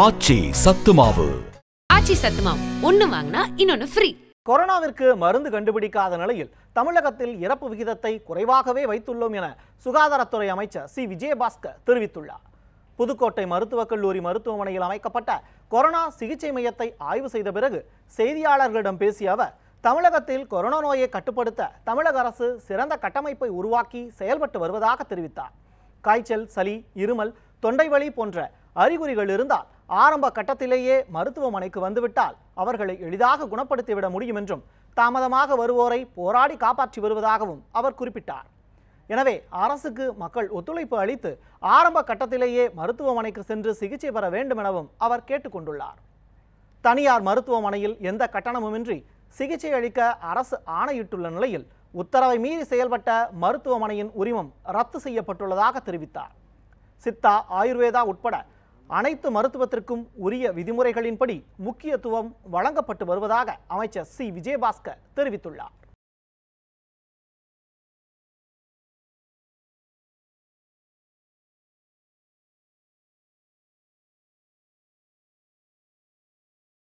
ஆச்சி சத்துமாவு ஆச்சி சத்துமாவு ஒன்னு வாங்கினா இன்னொன்று ஃப்ரீ கொரோனாவிற்கு மருந்து கண்டுபிடிக்காத நிலையில் தமிழகத்தில் இறப்பு விகிதத்தை குறைவாகவே வைத்துள்ளோம் என சுகாதாரத்துறை அமைச்சர் சி விஜயபாஸ்கர் தெரிவித்துள்ளார் புதுக்கோட்டை மருத்துவக் கல்லூரி மருத்துவமனையில் அமைக்கப்பட்ட கொரோனா சிகிச்சை மையத்தை ஆய்வு செய்த பிறகு செய்தியாளர்களிடம் பேசிய அவர் தமிழகத்தில் கொரோனா நோயை கட்டுப்படுத்த தமிழக அரசு சிறந்த கட்டமைப்பை உருவாக்கி செயல்பட்டு வருவதாக தெரிவித்தார் காய்ச்சல் சளி இருமல் தொண்டைவலி போன்ற அறிகுறிகள் இருந்தால் ஆரம்ப கட்டத்திலேயே மருத்துவமனைக்கு வந்துவிட்டால் அவர்களை எளிதாக குணப்படுத்திவிட முடியும் என்றும் தாமதமாக வருவோரை போராடி காப்பாற்றி வருவதாகவும் அவர் குறிப்பிட்டார் எனவே அரசுக்கு மக்கள் ஒத்துழைப்பு அளித்து ஆரம்ப கட்டத்திலேயே மருத்துவமனைக்கு சென்று சிகிச்சை பெற வேண்டும் எனவும் அவர் கேட்டுக்கொண்டுள்ளார் தனியார் மருத்துவமனையில் எந்த கட்டணமுமின்றி சிகிச்சை அளிக்க அரசு ஆணையிட்டுள்ள நிலையில் உத்தரவை மீறி செயல்பட்ட மருத்துவமனையின் உரிமம் ரத்து செய்யப்பட்டுள்ளதாக தெரிவித்தார் சித்தா ஆயுர்வேதா உட்பட அனைத்து மருத்துவத்திற்கும் உரிய விதிமுறைகளின்படி முக்கியத்துவம் வழங்கப்பட்டு வருவதாக அமைச்சர் சி விஜயபாஸ்கர் தெரிவித்துள்ளார்